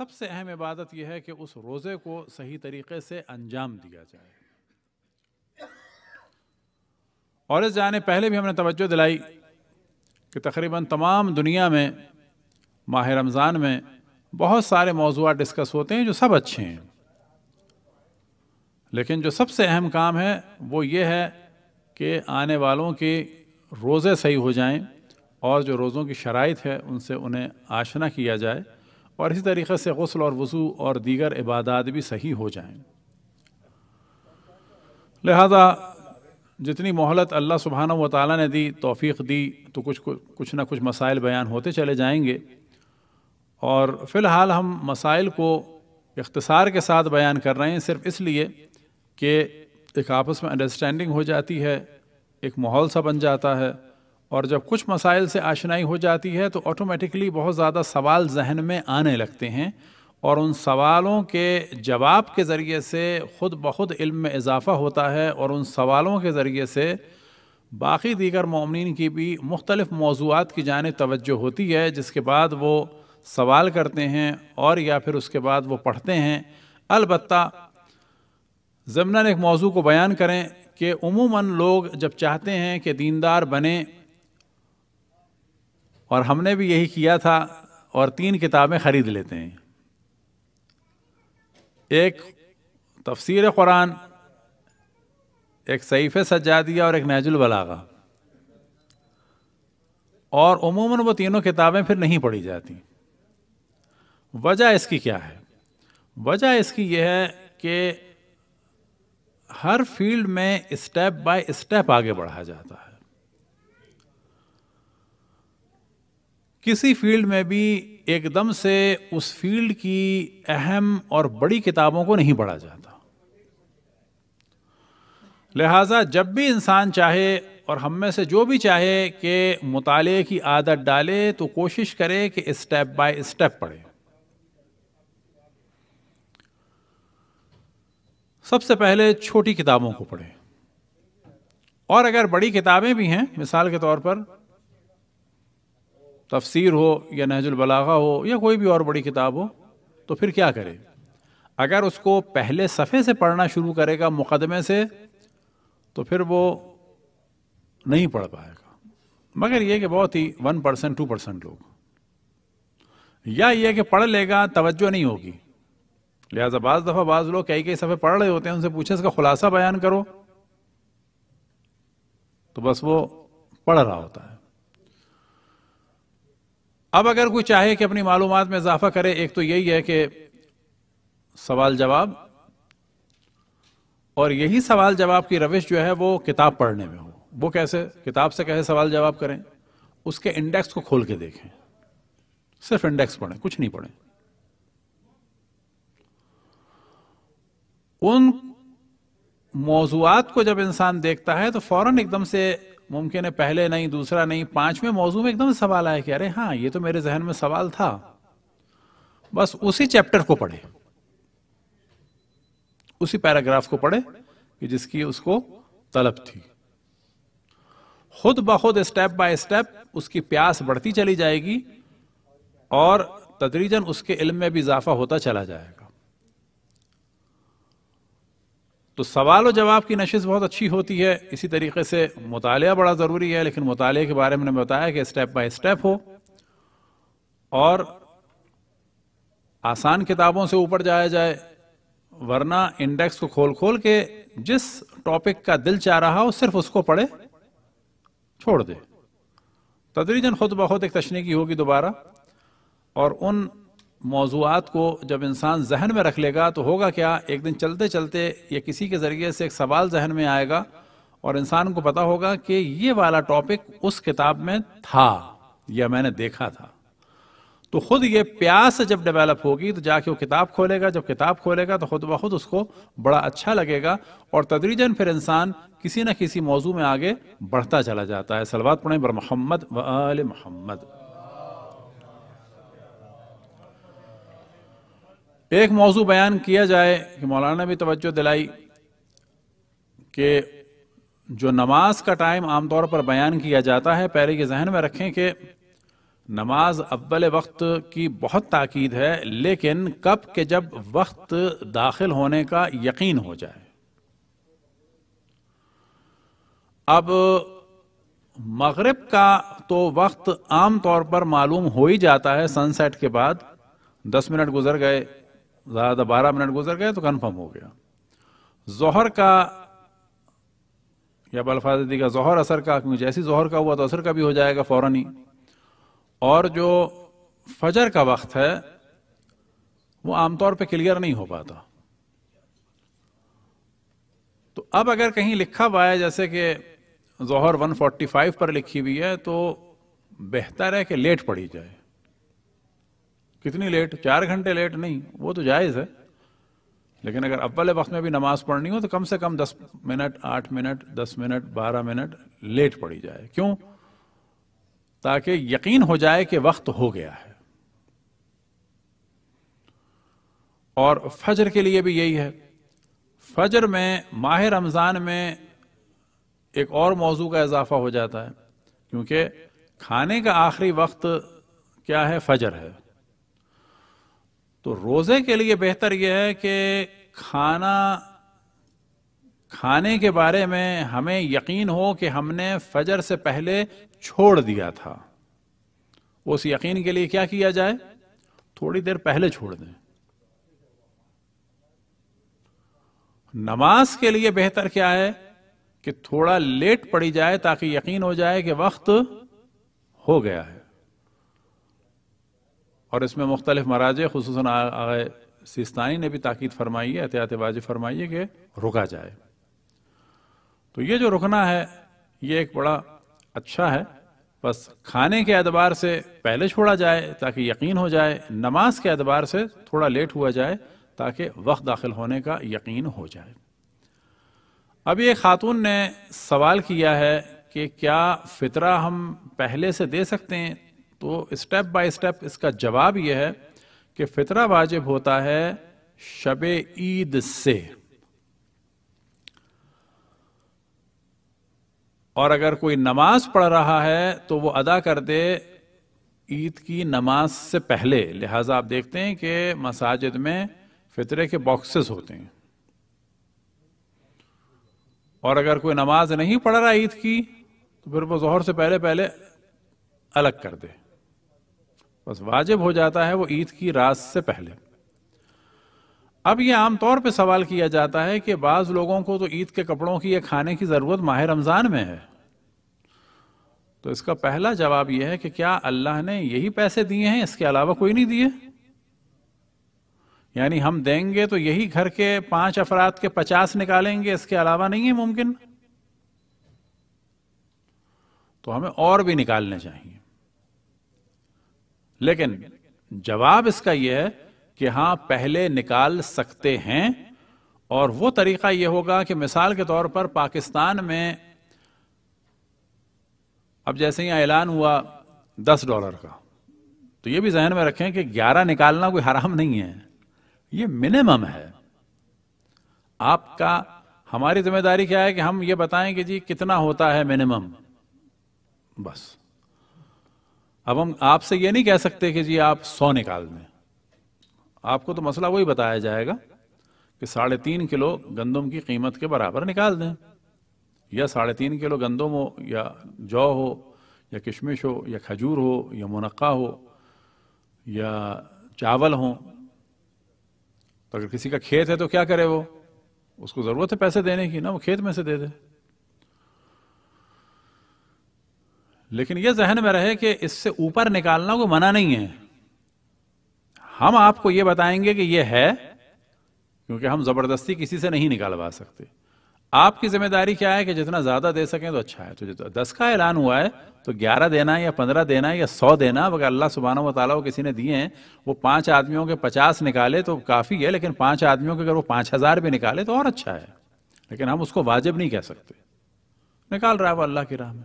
सबसे अहम इबादत यह है कि उस रोज़े को सही तरीके से अंजाम दिया जाए और इस जाने पहले भी हमने तवज्जो दिलाई कि तकरीबन तमाम दुनिया में माह रमज़ान में बहुत सारे मौजूद डिस्कस होते हैं जो सब अच्छे हैं लेकिन जो सबसे अहम काम है वो ये है कि आने वालों के रोज़े सही हो जाएं और जो रोज़ों की शराइ है उनसे उन्हें आशना किया जाए और इसी तरीके से गसल और वज़ू और दीगर इबादत भी सही हो जाएं लिहाजा जितनी मोहलत अल्लाह सुबहाना व ताली ने दी तोफ़ी दी तो कुछ कुछ ना कुछ मसाइल बयान होते चले जाएंगे और फ़िलहाल हम मसाइल को इख्तसार के साथ बयान कर रहे हैं सिर्फ इसलिए कि एक आपस में अंडरस्टैंडिंग हो जाती है एक माहौल सा बन जाता है और जब कुछ मसाइल से आशनाई हो जाती है तो ऑटोमेटिकली बहुत ज़्यादा सवाल जहन में आने लगते हैं और उन सवालों के जवाब के ज़रिए से ख़ुद ब खुद इल्म में इजाफ़ा होता है और उन सवालों के ज़रिए से बाकी दीगर ममिन की भी मुख्तलिफ़ मौजूद की जान तवज्जो होती है जिसके बाद वो सवाल करते हैं और या फिर उसके बाद वो पढ़ते हैं अलबत् ज़मन एक मौजू को बयान करें कि उमूमा लोग जब चाहते हैं कि दीनदार बने और हमने भी यही किया था और तीन किताबें ख़रीद लेते हैं एक तफसीर कुरान एक सईफ़ सज्जादिया और एक नहजुल बलागा और उमूमन वो तीनों किताबें फिर नहीं पढ़ी जाती वजह इसकी क्या है वजह इसकी यह है कि हर फील्ड में स्टेप बाय स्टेप आगे बढ़ा जाता है किसी फील्ड में भी एकदम से उस फील्ड की अहम और बड़ी किताबों को नहीं पढ़ा जाता लिहाजा जब भी इंसान चाहे और हम में से जो भी चाहे कि मुताले की आदत डाले तो कोशिश करे कि स्टेप बाय स्टेप पढ़े सबसे पहले छोटी किताबों को पढ़ें और अगर बड़ी किताबें भी हैं मिसाल के तौर पर तफसीर हो या नहजुलबलागा हो या कोई भी और बड़ी किताब हो तो फिर क्या करे अगर उसको पहले सफ़े से पढ़ना शुरू करेगा मुकदमे से तो फिर वो नहीं पढ़ पाएगा मगर ये कि बहुत ही वन परसेंट टू परसेंट लोग या ये कि पढ़ लेगा तवज्जो नहीं होगी लिहाजा बाज दफ़ा बाज लोग कई कई सफ़े पढ़ रहे होते हैं उनसे पूछे इसका खुलासा बयान करो तो बस वो पढ़ रहा होता है अब अगर कोई चाहे कि अपनी मालूम में इजाफा करे एक तो यही है कि सवाल जवाब और यही सवाल जवाब की रविश जो है वो किताब पढ़ने में हो वो कैसे किताब से कैसे सवाल जवाब करें उसके इंडेक्स को खोल के देखें सिर्फ इंडेक्स पढ़ें कुछ नहीं पढ़ें उन मौजूद को जब इंसान देखता है तो फौरन एकदम से मुमकिन है पहले नहीं दूसरा नहीं पांचवें मौजू में एकदम सवाल आया कि अरे हाँ ये तो मेरे जहन में सवाल था बस उसी चैप्टर को पढ़े उसी पैराग्राफ को पढ़े कि जिसकी उसको तलब थी खुद ब खुद स्टेप बाय स्टेप उसकी प्यास बढ़ती चली जाएगी और तदरीजन उसके इल्म में भी इजाफा होता चला जाएगा तो सवाल और जवाब की नशिश बहुत अच्छी होती है इसी तरीके से मुताल बड़ा ज़रूरी है लेकिन मुताले के बारे में बताया कि स्टेप बाय स्टेप हो और आसान किताबों से ऊपर जाया जाए वरना इंडेक्स को खोल खोल के जिस टॉपिक का दिल चाह रहा हो सिर्फ उसको पढ़े छोड़ दे तदरीजन खुद बहुत एक तशनी की होगी दोबारा और उन मौजूद को जब इंसान जहन में रख लेगा तो होगा क्या एक दिन चलते चलते या किसी के ज़रिए से एक सवाल जहन में आएगा और इंसान को पता होगा कि ये वाला टॉपिक उस किताब में था या मैंने देखा था तो खुद ये प्यास जब डेवलप होगी तो जाके वो किताब खोलेगा जब किताब खोलेगा तो खुद ब खुद उसको बड़ा अच्छा लगेगा और तदरीजन फिर इंसान किसी न किसी मौजू में आगे बढ़ता चला जाता है सलवा पुणे बर मोहम्मद वाल मोहम्मद एक मौजू बयान किया जाए कि मौलाना भी तवज्जो दिलाई कि जो नमाज का टाइम आमतौर पर बयान किया जाता है पहले ये जहन में रखें कि नमाज अव्वल वक्त की बहुत ताकीद है लेकिन कब के जब वक्त दाखिल होने का यकीन हो जाए अब मगरब का तो वक्त आम तौर पर मालूम हो ही जाता है सनसेट के बाद दस मिनट गुजर गए ज़्यादा बारह मिनट गुजर गए तो कन्फर्म हो गया जहर का या बल्फाज का जहर असर का क्योंकि जैसी जहर का हुआ तो असर का भी हो जाएगा फ़ौरन ही और जो फजर का वक्त है वो आमतौर पे क्लियर नहीं हो पाता तो अब अगर कहीं लिखा हुआ है जैसे कि जहर 145 पर लिखी हुई है तो बेहतर है कि लेट पढ़ी जाए कितनी लेट चार घंटे लेट नहीं वो तो जायज़ है लेकिन अगर अव्वल वक्त में भी नमाज पढ़नी हो तो कम से कम दस मिनट आठ मिनट दस मिनट बारह मिनट लेट पड़ी जाए क्यों ताकि यकीन हो जाए कि वक्त हो गया है और फजर के लिए भी यही है फजर में माह रमज़ान में एक और मौजू का इजाफा हो जाता है क्योंकि खाने का आखिरी वक्त क्या है फजर है तो रोजे के लिए बेहतर यह है कि खाना खाने के बारे में हमें यकीन हो कि हमने फजर से पहले छोड़ दिया था उस यकीन के लिए क्या किया जाए थोड़ी देर पहले छोड़ दें नमाज के लिए बेहतर क्या है कि थोड़ा लेट पड़ी जाए ताकि यकीन हो जाए कि वक्त हो गया है और इसमें मुख्तलिफ मराज खसूस आगे सिस्तानी ने भी ताक़ीद फरमाई है एहतियात वाज फरमाई है कि रुका जाए तो ये जो रुकना है ये एक बड़ा अच्छा है बस खाने के एतबार से पहले छोड़ा जाए ताकि यकीन हो जाए नमाज के एतबार से थोड़ा लेट हुआ जाए ताकि वक्त दाखिल होने का यकीन हो जाए अब ये खातून ने सवाल किया है कि क्या फितरा हम पहले से दे सकते हैं तो स्टेप बाय स्टेप इसका जवाब यह है कि फितरा वाजिब होता है शब ईद से और अगर कोई नमाज पढ़ रहा है तो वो अदा कर दे ईद की नमाज से पहले लिहाजा आप देखते हैं कि मसाजिद में फितरे के बॉक्सेस होते हैं और अगर कोई नमाज नहीं पढ़ रहा ईद की तो फिर वो जहर से पहले पहले अलग कर दे बस वाजिब हो जाता है वो ईद की रात से पहले अब ये आमतौर पे सवाल किया जाता है कि बाज़ लोगों को तो ईद के कपड़ों की या खाने की ज़रूरत माह रमज़ान में है तो इसका पहला जवाब यह है कि क्या अल्लाह ने यही पैसे दिए हैं इसके अलावा कोई नहीं दिए यानी हम देंगे तो यही घर के पांच अफराद के पचास निकालेंगे इसके अलावा नहीं है मुमकिन तो हमें और भी निकालने चाहिए लेकिन जवाब इसका यह है कि हां पहले निकाल सकते हैं और वो तरीका यह होगा कि मिसाल के तौर पर पाकिस्तान में अब जैसे ही ऐलान हुआ दस डॉलर का तो ये भी जहन में रखें कि ग्यारह निकालना कोई हराम नहीं है ये मिनिमम है आपका हमारी जिम्मेदारी क्या है कि हम ये बताएं कि जी कितना होता है मिनिमम बस अब हम आपसे ये नहीं कह सकते कि जी आप सौ निकाल दें आपको तो मसला वही बताया जाएगा कि साढ़े तीन किलो गंदम की कीमत के बराबर निकाल दें या साढ़े तीन किलो गंदम हो या जौ हो या किशमिश हो या खजूर हो या मुनक्का हो या चावल हो तो अगर किसी का खेत है तो क्या करे वो उसको ज़रूरत है पैसे देने की ना वो खेत में से दे दे लेकिन यह जहन में रहे कि इससे ऊपर निकालना कोई मना नहीं है हम आपको यह बताएंगे कि यह है क्योंकि हम जबरदस्ती किसी से नहीं निकालवा सकते आपकी जिम्मेदारी क्या है कि जितना ज्यादा दे सकें तो अच्छा है तो जितना दस का ऐलान हुआ है तो ग्यारह देना या पंद्रह देना या सौ देना अगर अल्लाह सुबहाना वाली को किसी ने दिए हैं वो पांच आदमियों के पचास निकाले तो काफ़ी है लेकिन पांच आदमियों के अगर वो पांच हज़ार भी निकाले तो और अच्छा है लेकिन हम उसको वाजिब नहीं कह सकते निकाल रहा है वो अल्लाह की राह में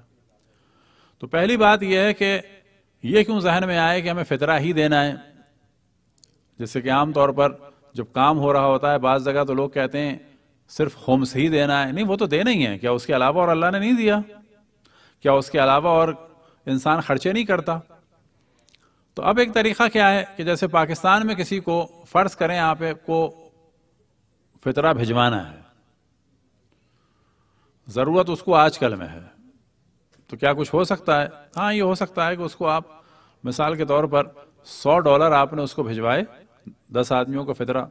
तो पहली बात यह है कि यह क्यों जहन में आए कि हमें फितरा ही देना है जैसे कि आमतौर पर जब काम हो रहा होता है बाज़ जगह तो लोग कहते हैं सिर्फ होम्स ही देना है नहीं वो तो देना ही है क्या उसके अलावा और अल्लाह ने नहीं दिया क्या उसके अलावा और इंसान खर्चे नहीं करता तो अब एक तरीका क्या है कि जैसे पाकिस्तान में किसी को फ़र्ज़ करें आप को फितरा भिजवाना है ज़रूरत उसको आजकल में है तो क्या कुछ हो सकता है हाँ ये हो सकता है कि उसको आप मिसाल के तौर पर सौ डॉलर आपने उसको भिजवाए दस आदमियों को फितरा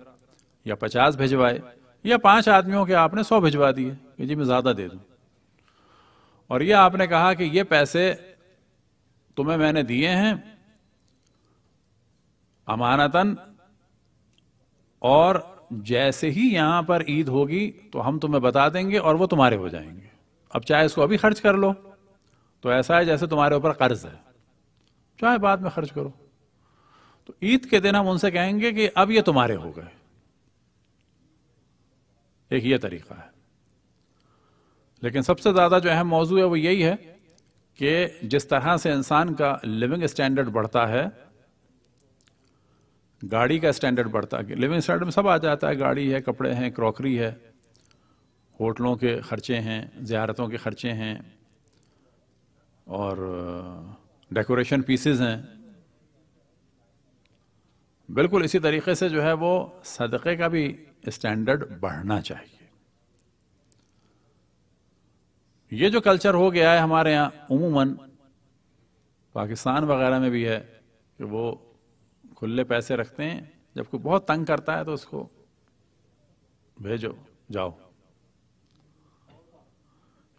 या पचास भिजवाए या पांच आदमियों के आपने सौ भिजवा दिए कि जी मैं ज़्यादा दे दूँ और ये आपने कहा कि ये पैसे तुम्हें मैंने दिए हैं अमानतन और जैसे ही यहां पर ईद होगी तो हम तुम्हें बता देंगे और वो तुम्हारे हो जाएंगे अब चाहे इसको अभी खर्च कर लो तो ऐसा है जैसे तुम्हारे ऊपर कर्ज है चाहे बाद में खर्च करो तो ईद के दिन हम उनसे कहेंगे कि अब ये तुम्हारे हो गए एक ये तरीका है लेकिन सबसे ज्यादा जो अहम मौजू है वो यही है कि जिस तरह से इंसान का लिविंग स्टैंडर्ड बढ़ता है गाड़ी का स्टैंडर्ड बढ़ता है लिविंग स्टैंडर्ड में सब आ जाता है गाड़ी है कपड़े हैं क्रॉकरी है होटलों के खर्चे हैं ज्यारतों के खर्चे हैं और डेकोरेशन पीसेस हैं बिल्कुल इसी तरीके से जो है वो सदक़े का भी स्टैंडर्ड बढ़ना चाहिए ये जो कल्चर हो गया है हमारे यहाँ उमूमन पाकिस्तान वगैरह में भी है कि वो खुले पैसे रखते हैं जब कोई बहुत तंग करता है तो उसको भेजो जाओ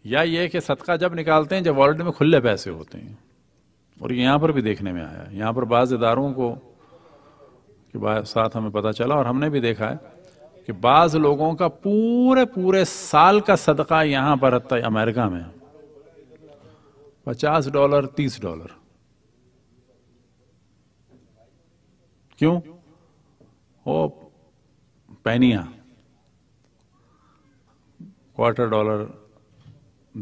या ये कि सदका जब निकालते हैं जब वॉलेट में खुले पैसे होते हैं और यहाँ पर भी देखने में आया यहाँ पर बाज़ इदारों को के साथ हमें पता चला और हमने भी देखा है कि बाज़ लोगों का पूरे पूरे साल का सदका यहाँ पर रहता है अमेरिका में पचास डॉलर तीस डॉलर क्यों ओ पैनिया क्वार्टर डॉलर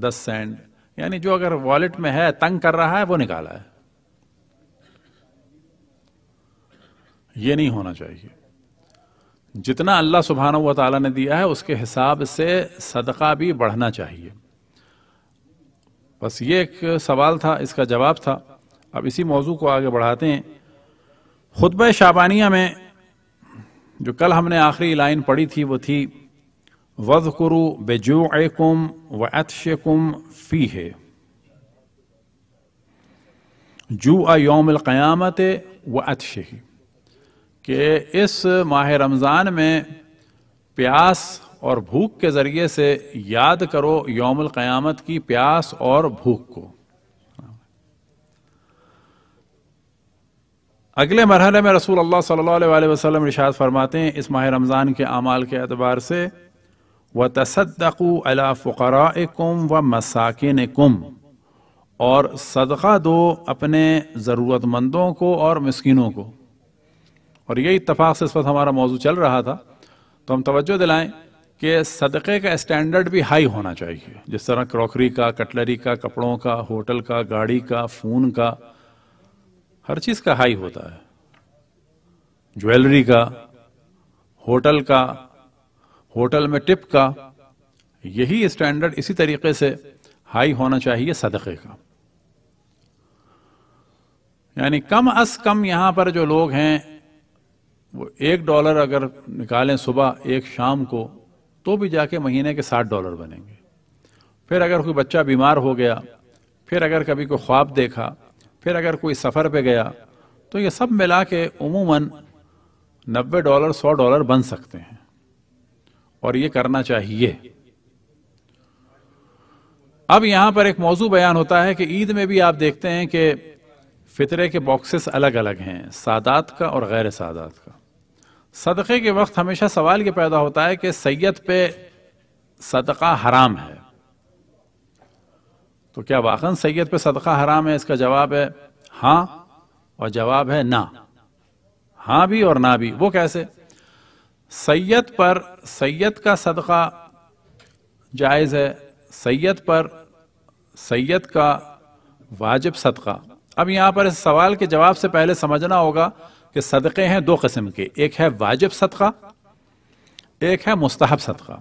दस सेंट यानी जो अगर वॉलेट में है तंग कर रहा है वो निकाला है ये नहीं होना चाहिए जितना अल्लाह सुबहाना तला ने दिया है उसके हिसाब से सदका भी बढ़ना चाहिए बस ये एक सवाल था इसका जवाब था अब इसी मौजू को आगे बढ़ाते हैं खुतब शाबानिया में जो कल हमने आखिरी लाइन पढ़ी थी वो थी वजकुरु एकुम व अतशकुम फ़ी है जू योम क़यामत व अतश ही के इस माह रमज़ान में प्यास और भूख के ज़रिए से याद करो योम क़यामत की प्यास और भूख को अगले मरहले में रसूल अल्लाह सल्लल्लाहु अलैहि वसल्लम इरशाद फरमाते हैं इस माह रमज़ान के अमाल के अतबार से व तसदू अला कुम व मसाकिन कुम और सदका दो अपने ज़रूरतमंदों को और मस्किनों को और यही इतफाक़ से इस वक्त हमारा मौजू चल रहा था तो हम तवज्जो दिलाएं कि सदक़े का स्टैंडर्ड भी हाई होना चाहिए जिस तरह क्रॉकरी का कटलरी का कपड़ों का होटल का गाड़ी का फ़ोन का हर चीज़ का हाई होता है ज्वेलरी का होटल का होटल में टिप का यही स्टैंडर्ड इसी तरीके से हाई होना चाहिए सदक़े का यानी कम अज कम यहाँ पर जो लोग हैं वो एक डॉलर अगर निकालें सुबह एक शाम को तो भी जाके महीने के साठ डॉलर बनेंगे फिर अगर कोई बच्चा बीमार हो गया फिर अगर कभी कोई ख्वाब देखा फिर अगर कोई सफ़र पे गया तो ये सब मिला के उमूमन नब्बे डॉलर सौ डॉलर बन सकते हैं और ये करना चाहिए अब यहां पर एक मौजू बयान होता है कि ईद में भी आप देखते हैं कि फितरे के बॉक्सेस अलग अलग हैं सादात का और गैर सादात का सदक़े के वक्त हमेशा सवाल ये पैदा होता है कि सैयद पे सदका हराम है तो क्या वाकन सैयद पे सदका हराम है इसका जवाब है हाँ और जवाब है ना हाँ भी और ना भी वो कैसे सैयद पर सैयद का सदका जायज़ है सैयद पर सैयद का वाजिब सदका अब यहाँ पर इस सवाल के जवाब से पहले समझना होगा कि सदक़े हैं दो किस्म के एक है वाजिब सदका एक है मुस्तहब सदका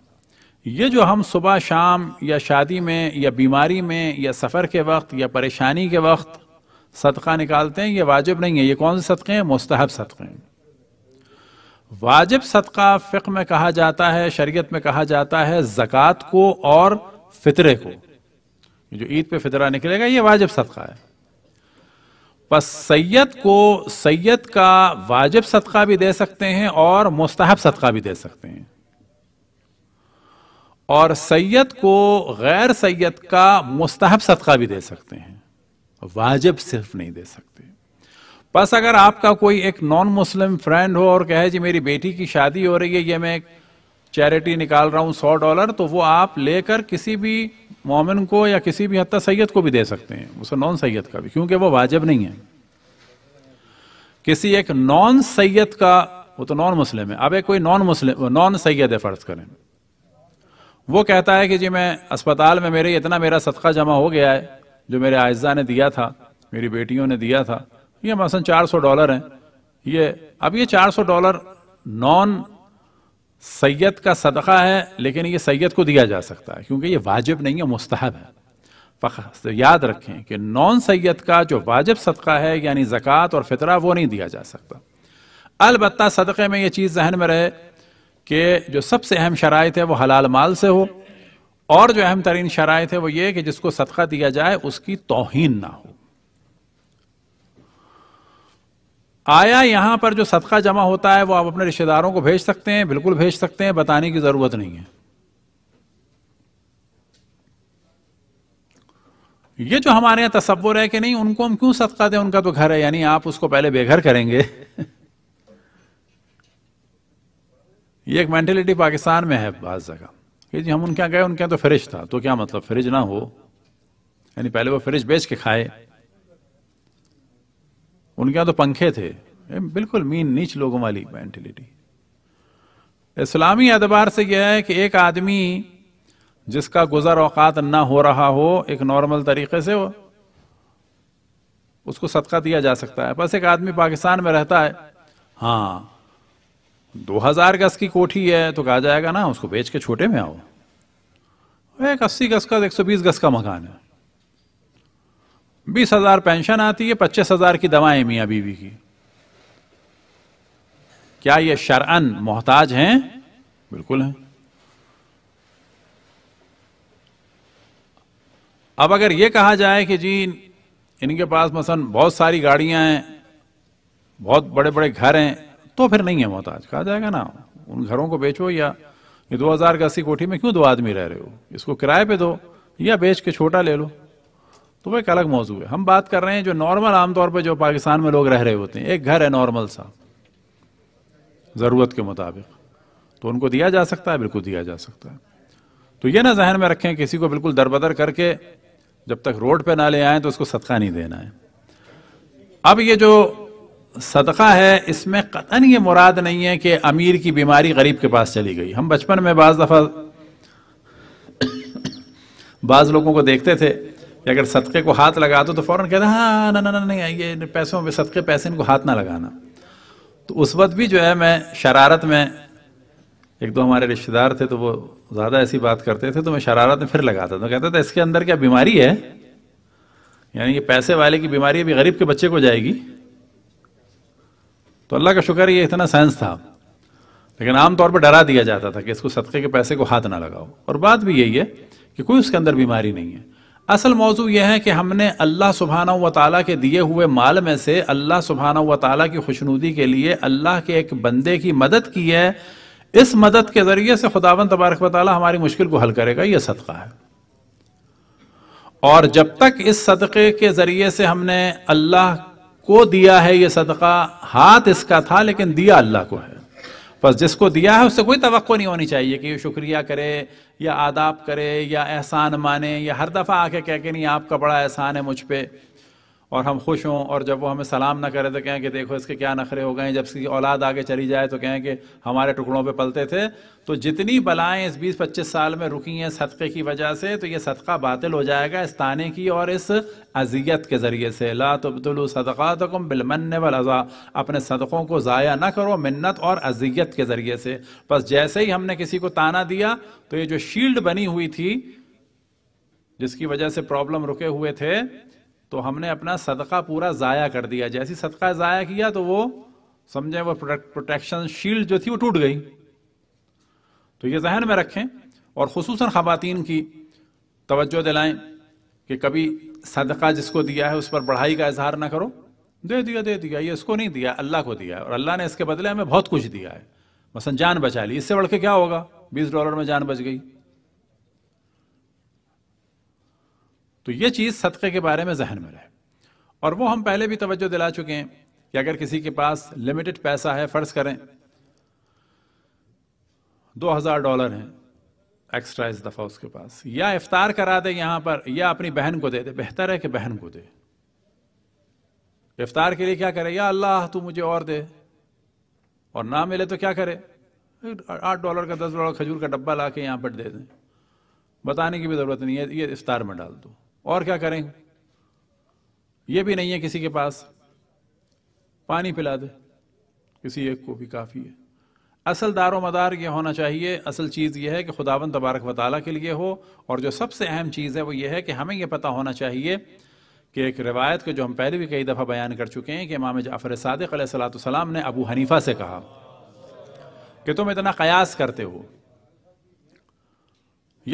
ये जो हम सुबह शाम या शादी में या बीमारी में या सफ़र के वक्त या परेशानी के वक्त सदका निकालते हैं ये वाजिब नहीं है ये कौन से सदक़े हैं मुस्तहब सदक़े हैं वाजिब सदका फ़िक में कहा जाता है शरीयत में कहा जाता है जक़ात को और फितरे को जो ईद पे फितरा निकलेगा ये वाजिब सदका है बस सैयद को सैयद का वाजिब सदका भी दे सकते हैं और मुस्तहब सदका भी दे सकते हैं और सैयद को गैर सैयद का मुस्तहब सदका भी दे सकते हैं वाजिब सिर्फ नहीं दे सकते बस अगर आपका कोई एक नॉन मुस्लिम फ्रेंड हो और कहे जी मेरी बेटी की शादी हो रही है ये मैं एक चैरिटी निकाल रहा हूँ सौ डॉलर तो वो आप लेकर किसी भी मोमिन को या किसी भी हती सैयद को भी दे सकते हैं उसे नॉन सैयद का भी क्योंकि वो वाजिब नहीं है किसी एक नॉन सैयद का वो तो नॉन मुस्लिम है अब एक कोई नॉन मुस्लिम नॉन सैयद है फर्ज करें वो कहता है कि जी मैं अस्पताल में मेरे इतना मेरा सदका जमा हो गया है जो मेरे आयजा ने दिया था मेरी बेटियों ने दिया था ये मसन 400 डॉलर हैं ये अब ये 400 डॉलर नॉन सैयद का सदका है लेकिन ये सैयद को दिया जा सकता है क्योंकि ये वाजिब नहीं है मुस्तहब है तो याद रखें कि नॉन सैयद का जो वाजिब सदका है यानी ज़क़़त और फितरा वो नहीं दिया जा सकता अलबत् सदक़े में ये चीज़ जहन में रहे कि जो सबसे अहम शराइ है वो हलाल माल से हो और जो अहम तरीन शराइ है वो ये कि जिसको सदका दिया जाए उसकी तोहन ना हो आया यहां पर जो सदका जमा होता है वो आप अपने रिश्तेदारों को भेज सकते हैं बिल्कुल भेज सकते हैं बताने की ज़रूरत नहीं है ये जो हमारे यहां तस्वुर है कि नहीं उनको हम क्यों सदका दें उनका तो घर है यानी आप उसको पहले बेघर करेंगे ये एक मेंटेलिटी पाकिस्तान में है बाज जगह कि जी हम उनके यहाँ गए उनके यहाँ तो फ्रिज था तो क्या मतलब फ्रिज ना हो यानी पहले वो फ्रिज बेच के खाए उनके यहाँ तो पंखे थे बिल्कुल मीन नीच लोगों वाली मैंटिलिटी इस्लामी अदबार से यह है कि एक आदमी जिसका गुजर औकात ना हो रहा हो एक नॉर्मल तरीके से हो उसको सदका दिया जा सकता है बस एक आदमी पाकिस्तान में रहता है हाँ दो हजार गज की कोठी है तो कहा जाएगा ना उसको बेच के छोटे में आओ एक अस्सी गज का एक सौ बीस गज का मकान है बीस हजार पेंशन आती है पच्चीस हजार की दवाएं मियाँ बीवी की क्या ये शरअन मोहताज हैं बिल्कुल हैं अब अगर ये कहा जाए कि जी इनके पास मसलन बहुत सारी गाड़ियां हैं बहुत बड़े बड़े घर हैं तो फिर नहीं है मोहताज कहा जाएगा ना उन घरों को बेचो या ये दो हजार का अस्सी कोठी में क्यों दो आदमी रह रहे हो इसको किराए पे दो या बेच के छोटा ले लो तो वो एक अलग मौजू है हम बात कर रहे हैं जो नॉर्मल आमतौर पर जो पाकिस्तान में लोग रह रहे होते हैं एक घर है नॉर्मल सा ज़रूरत के मुताबिक तो उनको दिया जा सकता है बिल्कुल दिया जा सकता है तो ये ना जहन में रखें किसी को बिल्कुल दरबदर करके जब तक रोड पे ना ले आए तो उसको सदका नहीं देना है अब ये जो सदका है इसमें कतन ये मुराद नहीं है कि अमीर की बीमारी गरीब के पास चली गई हम बचपन में बाज़ दफ़ा बाज़ लोगों को देखते थे या अगर सदक़े को हाथ लगा दो तो फ़ौरन कहते हैं हाँ ना ना ना नहीं ये पैसों में सदक़े पैसे इनको हाथ ना लगाना तो उस वक्त भी जो है मैं शरारत में एक दो हमारे रिश्तेदार थे तो वो ज़्यादा ऐसी बात करते थे तो मैं शरारत में फिर लगाता था तो कहता था इसके अंदर क्या बीमारी है यानी कि पैसे वाले की बीमारी अभी गरीब के बच्चे को जाएगी तो अल्लाह का शुक्र ये इतना साइंस था लेकिन आमतौर पर डरा दिया जाता था कि इसको सदक़े के पैसे को हाथ ना लगाओ और बात भी यही है कि कोई उसके अंदर बीमारी नहीं है असल मौजू यह है कि हमने अल्लाह सुबहाना व के दिए हुए माल में से अल्लाह सुबहाना व की खुशनुदी के लिए अल्लाह के एक बंदे की मदद की है इस मदद के ज़रिए से खुदावन तबारक व हमारी मुश्किल को हल करेगा यह सदका है और जब तक इस सदक़े के ज़रिए से हमने अल्लाह को दिया है यह सदका हाथ इसका था लेकिन दिया अल्लाह को है बस जिसको दिया है उससे कोई तो नहीं होनी चाहिए कि ये शुक्रिया करे या आदाब करे या एहसान माने या हर दफ़ा आके कह के नहीं आपका बड़ा एहसान है मुझ पर और हम खुश हों और जब वो हमें सलाम ना करें तो कहें कि देखो इसके क्या नखरे हो गए जब इसकी औलाद आगे चली जाए तो कहें कि हमारे टुकड़ों पे पलते थे तो जितनी बलाएं इस बीस पच्चीस साल में रुकी हैं सदक़े की वजह से तो ये सदका बातिल हो जाएगा इस ताने की और इस अजियत के ज़रिए से ला तब्दुल सदक़ा तो कम बिलमन वज़ा अपने सदक़ों को ज़ाया ना करो मन्नत और अजियत के ज़रिए से बस जैसे ही हमने किसी को ताना दिया तो ये जो शील्ड बनी हुई थी जिसकी वजह से प्रॉब्लम रुके हुए थे तो हमने अपना सदका पूरा ज़ाया कर दिया जैसी सदका ज़ाया किया तो वो समझे वो प्रोटेक्शन शील्ड जो थी वो टूट गई तो ये जहन में रखें और खसूस ख़वान की तोज्जो दिलाएं कि कभी सदका जिसको दिया है उस पर बढ़ाई का इजहार ना करो दे दिया दे दिया ये इसको नहीं दिया अल्लाह को दिया और अल्लाह ने इसके बदले हमें बहुत कुछ दिया है मसन जान बचा ली इससे बढ़ के क्या होगा बीस डॉलर में जान बच गई तो ये चीज़ सदक़े के बारे में जहन में रहे और वो हम पहले भी तवज्जो दिला चुके हैं कि अगर किसी के पास लिमिटेड पैसा है फ़र्ज़ करें दो हज़ार डॉलर हैं एक्स्ट्रा इस दफ़ा उसके पास या इफ्तार करा दे यहाँ पर या अपनी बहन को दे दे बेहतर है कि बहन को दे इफ्तार के लिए क्या करे या अल्लाह तू मुझे और दे और ना मिले तो क्या करे आठ डॉलर का दस डॉलर खजूर का डब्बा ला के यहाँ पर दे दें बताने की भी ज़रूरत नहीं है ये इफ्तार में डाल दो और क्या करें ये भी नहीं है किसी के पास पानी पिला दे किसी एक को भी काफ़ी है असल दारो मदार ये होना चाहिए असल चीज़ यह है कि खुदावन तबारक वाली के लिए हो और जो सबसे अहम चीज़ है वो ये है कि हमें यह पता होना चाहिए कि एक रिवायत को जो हम पहले भी कई दफ़ा बयान कर चुके हैं कि इमाम जाफ़र सदक सलाम ने अबू हनीफा से कहा कि तुम इतना कयास करते हो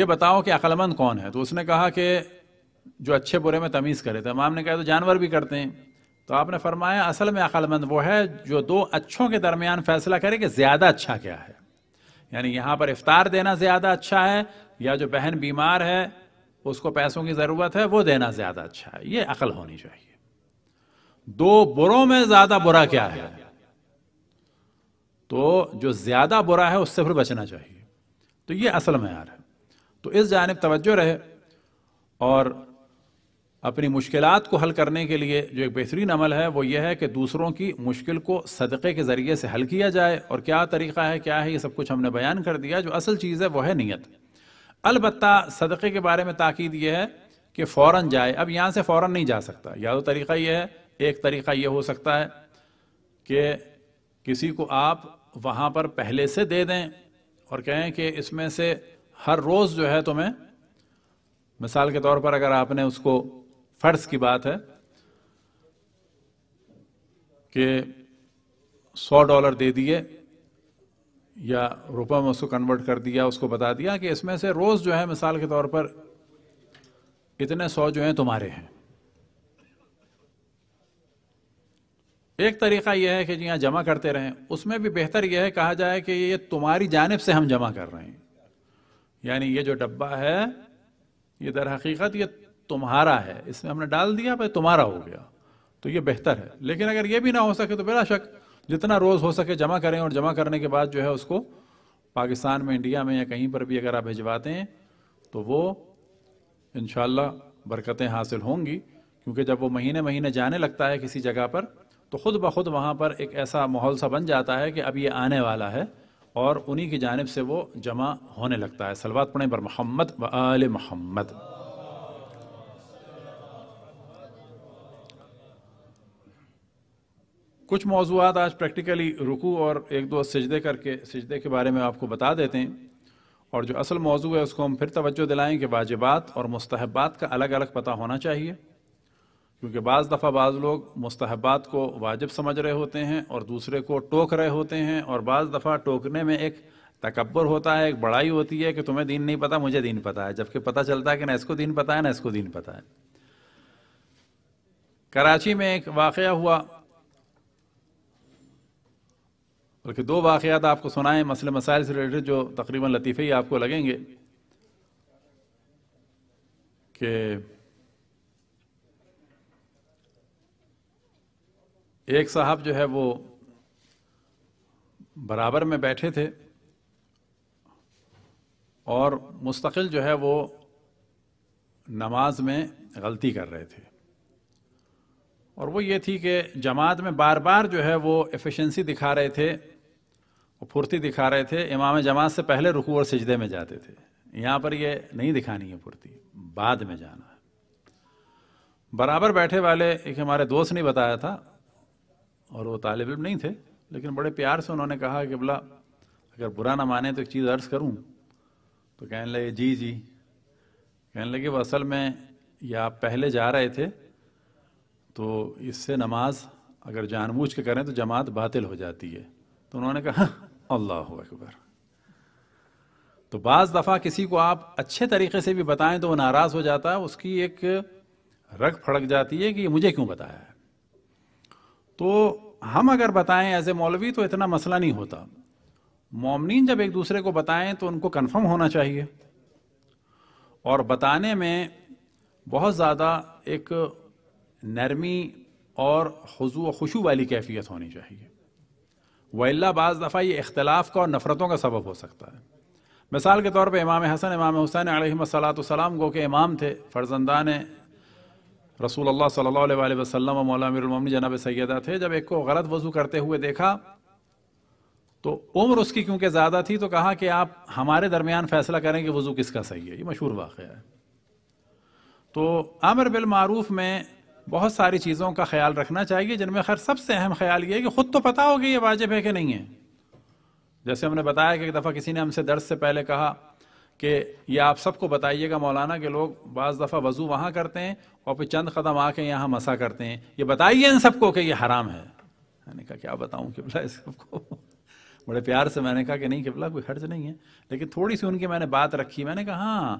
ये बताओ कि अक्लमंद कौन है तो उसने कहा कि जो अच्छे बुरे में तमीज़ करे तो इमाम ने कहा तो जानवर भी करते हैं तो आपने फरमाया असल में अक्लमंद वो है जो दो अच्छों के दरमियान फैसला करे कि ज़्यादा अच्छा क्या है यानी यहाँ पर इफ्तार देना ज़्यादा अच्छा है या जो बहन बीमार है उसको पैसों की ज़रूरत है वो देना ज़्यादा अच्छा है ये अकल होनी चाहिए दो बुरों में ज़्यादा बुरा क्या है तो जो ज़्यादा बुरा है उससे फिर बचना चाहिए तो ये असल मैार है तो इस जानब तवज्जो रहे और अपनी मुश्किल को हल करने के लिए जो एक बेहतरीन अमल है वो यह है कि दूसरों की मुश्किल को सदक़े के ज़रिए से हल किया जाए और क्या तरीका है क्या है ये सब कुछ हमने बयान कर दिया जो असल चीज़ है वह है नीयत अलबत् सदक़े के बारे में ताक़द यह है कि फ़ौर जाए अब यहाँ से फ़ौर नहीं जा सकता या तो तरीका ये है एक तरीका ये हो सकता है कि किसी को आप वहाँ पर पहले से दे दें और कहें कि इसमें से हर रोज़ जो है तुम्हें मिसाल के तौर पर अगर आपने उसको फर्ज की बात है कि सौ डॉलर दे दिए या रुपये में उसको कन्वर्ट कर दिया उसको बता दिया कि इसमें से रोज़ जो है मिसाल के तौर पर इतने सौ जो हैं तुम्हारे हैं एक तरीका यह है कि जी यहां जमा करते रहें उसमें भी बेहतर यह है कहा जाए कि ये तुम्हारी जानब से हम जमा कर रहे हैं यानी ये जो डब्बा है ये दर हकीकत ये तुम्हारा है इसमें हमने डाल दिया भाई तुम्हारा हो गया तो ये बेहतर है लेकिन अगर ये भी ना हो सके तो बिला शक जितना रोज़ हो सके जमा करें और जमा करने के बाद जो है उसको पाकिस्तान में इंडिया में या कहीं पर भी अगर आप भिजवाते हैं तो वो इन बरकतें हासिल होंगी क्योंकि जब वो महीने महीने जाने लगता है किसी जगह पर तो ख़ुद ब खुद वहाँ पर एक ऐसा माहौल सा बन जाता है कि अब ये आने वाला है और उन्हीं की जानब से वो जमा होने लगता है सलवात पढ़ें बर महम्मद व आल महम्मद कुछ मौजूद आज प्रैक्टिकली रुकू और एक दो सजदे करके सजदे के बारे में आपको बता देते हैं और जो असल मौजू है उसको हम फिर तवज्जो दिलाएं कि वाजिबात और मुस्तहबात का अलग अलग पता होना चाहिए क्योंकि बाज़ दफ़ा बाज़ लोग मुस्तहबात को वाजिब समझ रहे होते हैं और दूसरे को टोक रहे होते हैं और बाज़ दफ़ा टोकने में एक तकबर होता है एक बड़ाई होती है कि तुम्हें दीन नहीं पता मुझे दीन पता है जबकि पता चलता है कि ना इसको दीन पता है ना इसको दीन पता है कराची में एक वाक़ हुआ बल्कि दो वाक़ात आपको सुनाएं मसले मसाइल से रिलेटेड जो तकरीबन लतीफ़े ही आपको लगेंगे कि एक साहब जो है वो बराबर में बैठे थे और मुस्तकिल जो है वो नमाज में गलती कर रहे थे और वो ये थी कि जमात में बार बार जो है वो एफिशिएंसी दिखा रहे थे वो फुर्ती दिखा रहे थे इमाम जमात से पहले रुकू और सजदे में जाते थे यहाँ पर ये नहीं दिखानी है फुर्ती बाद में जाना बराबर बैठे वाले एक हमारे दोस्त ने बताया था और वो तालब इम नहीं थे लेकिन बड़े प्यार से उन्होंने कहा कि बोला अगर बुरा ना माने तो एक चीज़ अर्ज़ करूँ तो कहने लगे जी जी कहने लगे वो असल में या आप पहले जा रहे थे तो इससे नमाज अगर जानबूझ के करें तो जमात बातिल हो जाती है तो उन्होंने कहा अल्लाह अकबर तो बाज़ दफ़ा किसी को आप अच्छे तरीके से भी बताएं तो वो नाराज़ हो जाता है उसकी एक रग फड़क जाती है कि मुझे क्यों बताया है तो हम अगर बताएं एज ए मौलवी तो इतना मसला नहीं होता मोमिन जब एक दूसरे को बताएं तो उनको कन्फर्म होना चाहिए और बताने में बहुत ज़्यादा एक नरमी और हजू खुशू वाली कैफियत होनी चाहिए वल्ला बाज़ दफ़ा ये इख्तलाफ का और नफ़रतों का सबब हो सकता है मिसाल के तौर पर इमाम हसन इमाम हुसैन सलाम गो के इमाम थे फ़र्जंदा ने रसूल अल्लाह सल्ला वसलम मौलाम जनाब सैदा थे जब एक को गलत वजू करते हुए देखा तो उम्र उसकी क्योंकि ज़्यादा थी तो कहा कि आप हमारे दरमियान फ़ैसला करें कि वज़ू किसका सही है ये मशहूर वाक़ है तो आमिर बिलमूफ़ में बहुत सारी चीज़ों का ख्याल रखना चाहिए जिनमें खैर सबसे अहम ख्याल ये है कि ख़ुद तो पता हो कि ये वाजिब है कि नहीं है जैसे हमने बताया कि एक दफ़ा किसी ने हमसे दर्द से पहले कहा कि ये आप सबको बताइएगा मौलाना के लोग बज़ दफ़ा वज़ू वहाँ करते हैं और फिर चंद कदम आके यहाँ मसा करते हैं ये बताइए इन सबको कि ये हराम है मैंने कहा क्या बताऊँ कि बोला इस सबको बड़े प्यार से मैंने कहा कि नहीं किबला कोई हर्ज नहीं है लेकिन थोड़ी सी उनकी मैंने बात रखी मैंने कहा हाँ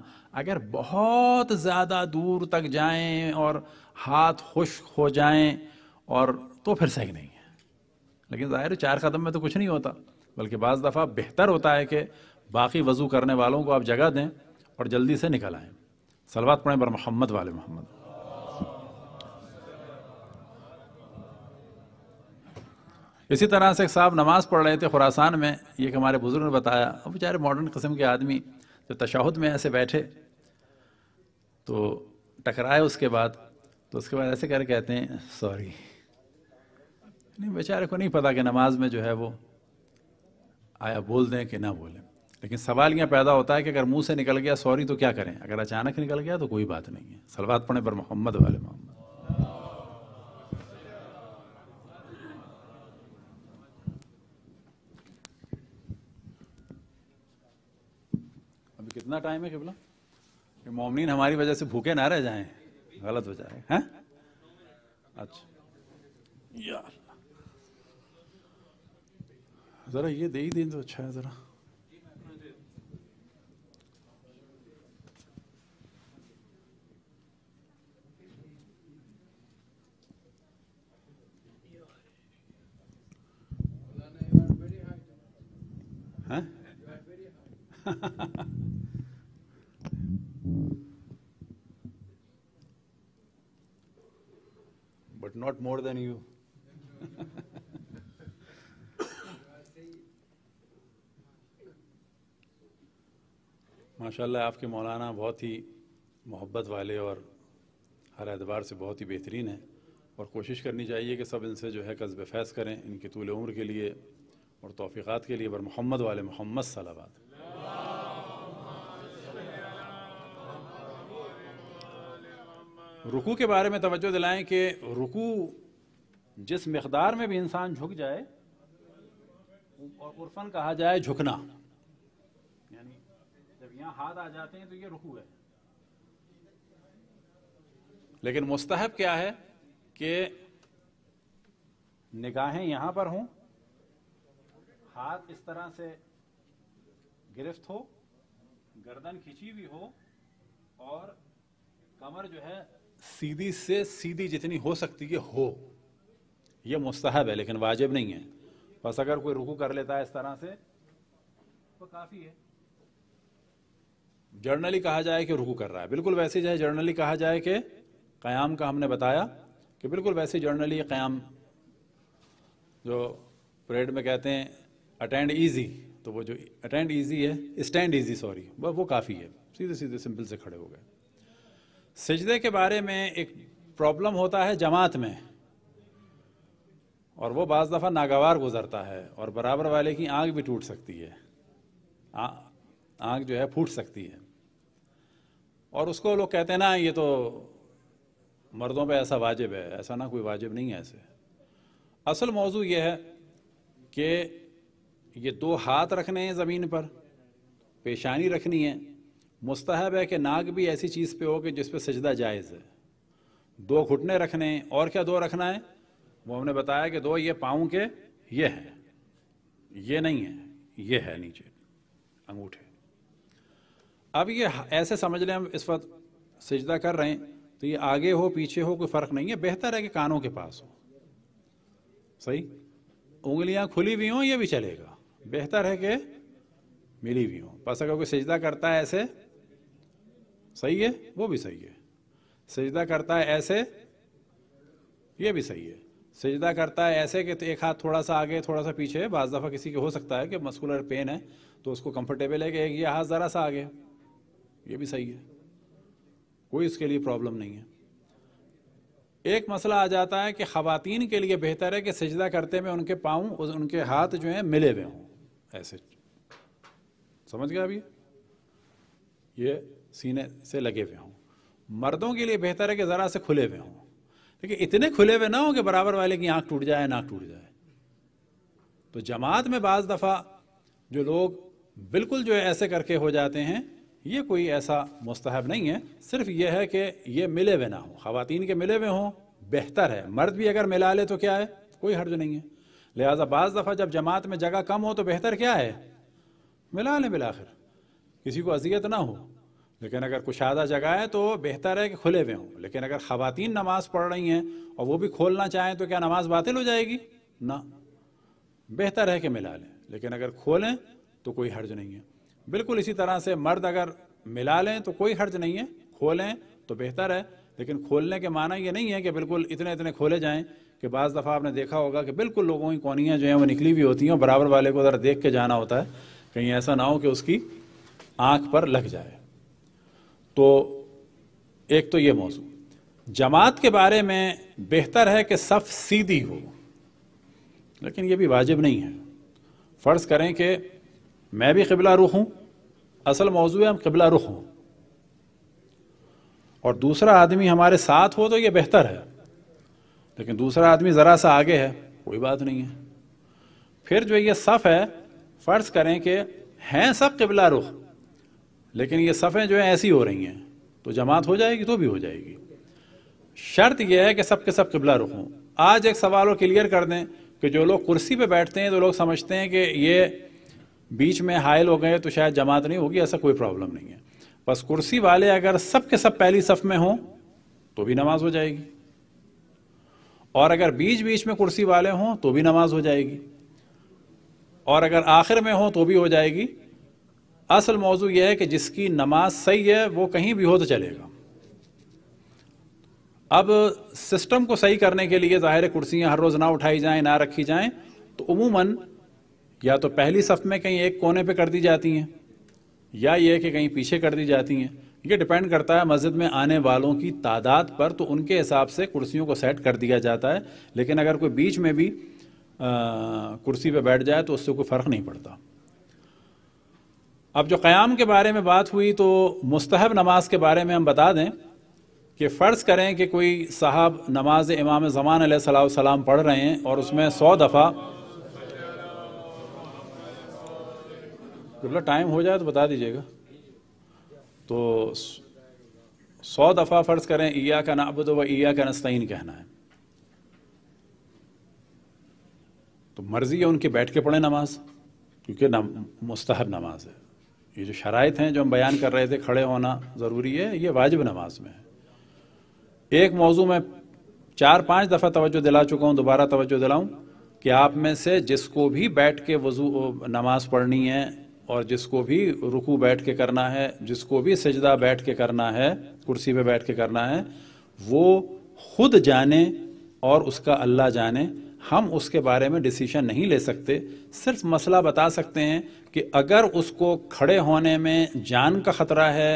अगर बहुत ज़्यादा दूर तक जाएं और हाथ खुश हो जाएं और तो फिर सही नहीं है लेकिन ज़ाहिर चार कदम में तो कुछ नहीं होता बल्कि बज़ दफ़ा बेहतर होता है कि बाकी वज़ू करने वालों को आप जगह दें और जल्दी से निकल आएँ सलवात पढ़ें बर मोहम्मद वाले मोहम्मद इसी तरह से साहब नमाज़ पढ़ रहे थे खुरासान में ये हमारे बुज़ुर्ग ने बताया बेचारे मॉडर्न कस्म के आदमी जो तशाहुद में ऐसे बैठे तो टकराए उसके बाद तो उसके बाद ऐसे कर कहते हैं सॉरी नहीं बेचारे को नहीं पता कि नमाज में जो है वो आया बोल दें कि ना बोलें लेकिन सवाल यह पैदा होता है कि अगर मुंह से निकल गया सॉरी तो क्या करें अगर अचानक निकल गया तो कोई बात नहीं है सलवाद पढ़े पर मोहम्मद वाले मोहम्मद अभी कितना टाइम है किबला कि मोमिन हमारी वजह से भूखे ना रह जाएं गलत हो जाए हैं अच्छा यार ज़रा ये दे ही दें तो अच्छा है ज़रा more than you. माशाल्लाह आपके मौलाना बहुत ही मोहब्बत वाले और हर एतबार से बहुत ही बेहतरीन हैं और कोशिश करनी चाहिए कि सब इनसे जो है कस्ब फैस करें इनकी तूल उम्र के लिए और तोफ़ीक़ात के लिए बर मोहम्मद वाले मोहम्मद सलाबाद रुकू के बारे में तवज्जो दिलाएं कि रुकू जिस मकदार में भी इंसान झुक जाए और उर्फन कहा जाए झुकना यानी जब यहाँ हाथ आ जाते हैं तो ये रुकू है लेकिन मुस्तहब क्या है कि निगाहें यहाँ पर हों हाथ इस तरह से गिरफ्त हो गर्दन खिंची हुई हो और कमर जो है सीधी से सीधी जितनी हो सकती है हो यह मुस्तहब है लेकिन वाजिब नहीं है बस अगर कोई रुकू कर लेता है इस तरह से तो काफ़ी है जर्नली कहा जाए कि रुकू कर रहा है बिल्कुल वैसे चाहे जर्नली कहा जाए कि क़याम का हमने बताया कि बिल्कुल वैसे जर्नली क़याम जो परेड में कहते हैं अटेंड ईजी तो वो जो अटेंड ईजी है स्टैंड ईजी सॉरी वो काफ़ी है सीधे सीधे सिंपल से खड़े हो गए सजदे के बारे में एक प्रॉब्लम होता है जमात में और वो बाज़ दफ़ा नागवार गुजरता है और बराबर वाले की आँख भी टूट सकती है आँख जो है फूट सकती है और उसको लोग कहते हैं ना ये तो मर्दों पे ऐसा वाजिब है ऐसा ना कोई वाजिब नहीं है ऐसे असल मौजू ये है कि ये दो हाथ रखने हैं ज़मीन पर पेशानी रखनी है मुस्तहब है कि नाक भी ऐसी चीज़ पे हो कि जिस पे सजदा जायज़ है दो घुटने रखने और क्या दो रखना है वो हमने बताया कि दो ये पाँव के ये हैं ये नहीं है ये है नीचे अंगूठे अब ये ऐसे समझ लें हम इस वक्त सजदा कर रहे हैं तो ये आगे हो पीछे हो कोई फ़र्क नहीं है बेहतर है कि कानों के पास हो सही उंगलियां खुली भी हों ये भी चलेगा बेहतर है कि मिली हुई हों बस अगर कोई सजदा करता है ऐसे सही है वो भी सही है सजदा करता है ऐसे ये भी सही है सजदा करता है ऐसे कि एक हाथ थोड़ा सा आगे थोड़ा सा पीछे बाज दफ़ा किसी के हो सकता है कि मस्कुलर पेन है तो उसको कंफर्टेबल है कि एक ये हाथ ज़रा सा आगे ये भी सही है कोई इसके लिए प्रॉब्लम नहीं है एक मसला आ जाता है कि खातिन के लिए बेहतर है कि सजदा करते में उनके पाँव उनके हाथ जो हैं मिले हुए हों ऐसे समझ गया अभी ये सीने से लगे हुए हों मर्दों के लिए बेहतर है कि ज़रा से खुले हुए हों लेकिन इतने खुले हुए ना हों कि बराबर वाले की आँख टूट जाए नाक टूट जाए तो जमात में बाज़ दफ़ा जो लोग बिल्कुल जो है ऐसे करके हो जाते हैं ये कोई ऐसा मुस्तहब नहीं है सिर्फ ये है कि ये मिले हुए ना हो ख़वान के मिले हुए हों बेहतर है मर्द भी अगर मिला ले तो क्या है कोई हर्ज नहीं है लिहाजा बाज़ दफ़ा जब जमात में जगह कम हो तो बेहतर क्या है मिला लें मिला किसी को अजियत ना हो लेकिन अगर कुशादा जगह है तो बेहतर है कि खुले हुए हों लेकिन अगर खवतिन नमाज पढ़ रही हैं और वो भी खोलना चाहें तो क्या नमाज बातिल हो जाएगी ना बेहतर है कि मिला लें लेकिन अगर खोलें तो कोई हर्ज नहीं है बिल्कुल इसी तरह से मर्द अगर मिला लें तो कोई हर्ज नहीं है खोलें तो बेहतर है लेकिन खोलने के माना ये नहीं है कि बिल्कुल इतने इतने खोले जाएं कि बाज़ दफ़ा आपने देखा होगा कि बिल्कुल लोगों की कोनियाँ जो हैं वो निकली हुई होती हैं और बराबर वाले को ज़रा देख के जाना होता है कहीं ऐसा ना हो कि उसकी आँख पर लग जाए तो एक तो ये मौजू जमात के बारे में बेहतर है कि सफ़ सीधी हो लेकिन ये भी वाजिब नहीं है फ़र्ज़ करें कि मैं भी कबला रुख हूँ असल मौजू है हम कबला रुख हूँ और दूसरा आदमी हमारे साथ हो तो ये बेहतर है लेकिन दूसरा आदमी ज़रा सा आगे है कोई बात नहीं है फिर जो ये सफ़ है फ़र्ज़ करें कि हैं सब कबला रुख लेकिन ये सफ़ें जो हैं ऐसी हो रही हैं तो जमात हो जाएगी तो भी हो जाएगी शर्त यह है कि सब के सब किबला रुख हों आज एक सवाल और क्लियर कर दें कि जो लोग कुर्सी पे बैठते हैं तो लोग समझते हैं कि ये बीच में हायल हो गए तो शायद जमात नहीं होगी ऐसा कोई प्रॉब्लम नहीं है बस कुर्सी वाले अगर सब के सब पहली सफ में हों तो भी नमाज हो जाएगी और अगर बीच बीच में कुर्सी वाले हों तो भी नमाज हो जाएगी और अगर आखिर में हों तो भी हो जाएगी असल मौजू यह है कि जिसकी नमाज सही है वो कहीं भी हो तो चलेगा अब सिस्टम को सही करने के लिए ज़ाहिर कुर्सियां हर रोज़ ना उठाई जाएं ना रखी जाएं तो उमूमन या तो पहली सफ़ में कहीं एक कोने पे कर दी जाती हैं या ये कि कहीं पीछे कर दी जाती हैं ये डिपेंड करता है मस्जिद में आने वालों की तादाद पर तो उनके हिसाब से कुर्सियों को सेट कर दिया जाता है लेकिन अगर कोई बीच में भी आ, कुर्सी पर बैठ जाए तो उससे कोई फ़र्क नहीं पड़ता अब जो क़्याम के बारे में बात हुई तो मुस्तहब नमाज के बारे में हम बता दें कि फ़र्ज़ करें कि कोई साहब नमाज इमाम ज़मान सलाम पढ़ रहे हैं और उसमें सौ दफ़ा बोला टाइम हो जाए तो बता दीजिएगा तो सौ दफ़ा फ़र्ज़ करें ईया का नाबुद व ईया का नस्तीन कहना है तो मर्ज़ी है उनकी बैठ के पढ़ें नमाज़ क्योंकि नम, मुस्तहब नमाज है ये जो शराइत हैं जो हम बयान कर रहे थे खड़े होना ज़रूरी है ये वाजिब नमाज में है एक मौजू में चार पांच दफ़ा तवज्जो दिला चुका हूँ दोबारा तवज्जो दिलाऊँ कि आप में से जिसको भी बैठ के वजू नमाज पढ़नी है और जिसको भी रुकू बैठ के करना है जिसको भी सजदा बैठ के करना है कुर्सी पे बैठ के करना है वो खुद जाने और उसका अल्लाह जाने हम उसके बारे में डिसीजन नहीं ले सकते सिर्फ मसला बता सकते हैं कि अगर उसको खड़े होने में जान का ख़तरा है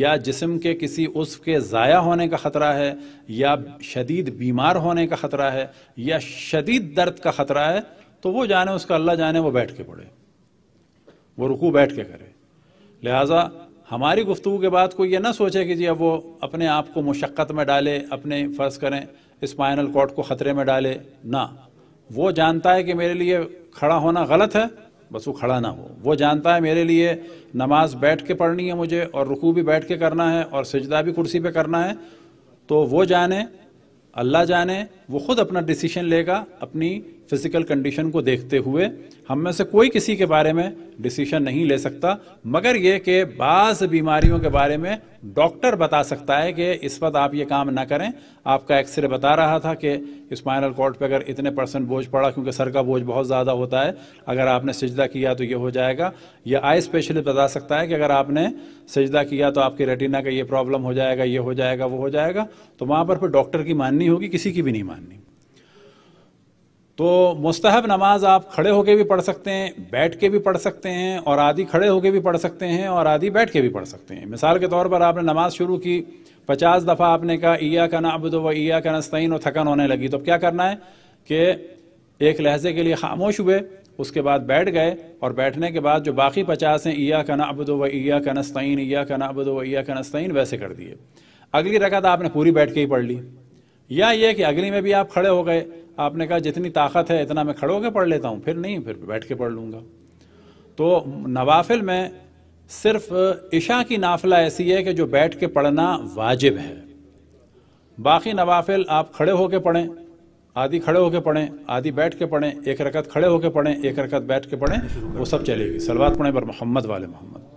या जिसम के किसी उस्व के ज़ाया होने का ख़तरा है या शदीद बीमार होने का ख़तरा है या शदीद दर्द का ख़तरा है तो वो जाने उसका अल्लाह जाने वो बैठ के पड़े वो रुकू बैठ के करे लिहाजा हमारी गुफ्तु के बाद कोई ये ना सोचे कि जी अब वो अपने आप को मुशक्क़त में डाले अपने फ़र्ज़ करें स्पाइनल कॉर्ड को ख़तरे में डाले ना वो जानता है कि मेरे लिए खड़ा होना गलत है बस वो खड़ा ना हो वो जानता है मेरे लिए नमाज बैठ के पढ़नी है मुझे और रुकू भी बैठ के करना है और सजदा भी कुर्सी पे करना है तो वो जाने अल्लाह जाने वो खुद अपना डिसीजन लेगा अपनी फिजिकल कंडीशन को देखते हुए हम में से कोई किसी के बारे में डिसीजन नहीं ले सकता मगर ये कि बाज़ बीमारियों के बारे में डॉक्टर बता सकता है कि इस वक्त आप ये काम ना करें आपका एक्सरे बता रहा था कि स्पाइनल कॉर्ड पे अगर इतने परसेंट बोझ पड़ा क्योंकि सर का बोझ बहुत ज़्यादा होता है अगर आपने सजदा किया तो ये हो जाएगा या आई स्पेशलिस्ट बता सकता है कि अगर आपने सजदा किया तो आपकी रेटिना का ये प्रॉब्लम हो जाएगा ये हो जाएगा वो हो जाएगा तो वहाँ पर फिर डॉक्टर की माननी होगी किसी की भी नहीं माननी माननी तो मुस्तहब नमाज आप खड़े होके भी पढ़ सकते हैं बैठ के भी पढ़ सकते हैं और आधी खड़े होके भी पढ़ सकते हैं और आधी बैठ के भी पढ़ सकते हैं मिसाल के तौर पर आपने नमाज शुरू की पचास दफ़ा आपने कहा ईया का ना अबुद व ईया का नस्तीन और थकन होने लगी तो अब क्या करना है कि एक लहजे के लिए खामोश हुए उसके बाद बैठ गए और बैठने के बाद जो बाकी पचास हैं ईया का ना अबुद व ईया का नस्तीन ईया का ना अबुद व ईया का नस्तीन वैसे कर दिए अगली रकत आपने पूरी बैठ के ही पढ़ ली या ये कि अगली में भी आप खड़े हो गए आपने कहा जितनी ताकत है इतना मैं खड़े होकर पढ़ लेता हूँ फिर नहीं फिर बैठ के पढ़ लूंगा तो नवाफिल में सिर्फ ईशा की नाफिला ऐसी है कि जो बैठ के पढ़ना वाजिब है बाकी नवाफिल आप खड़े होके पढ़ें आदि खड़े होके पढ़ें आदि बैठ के पढ़ें एक रकत खड़े होके पढ़ें एक रकत बैठ के पढ़ें वो सब चलेगी सलवात पढ़ें पर मोहम्मद वाले मोहम्मद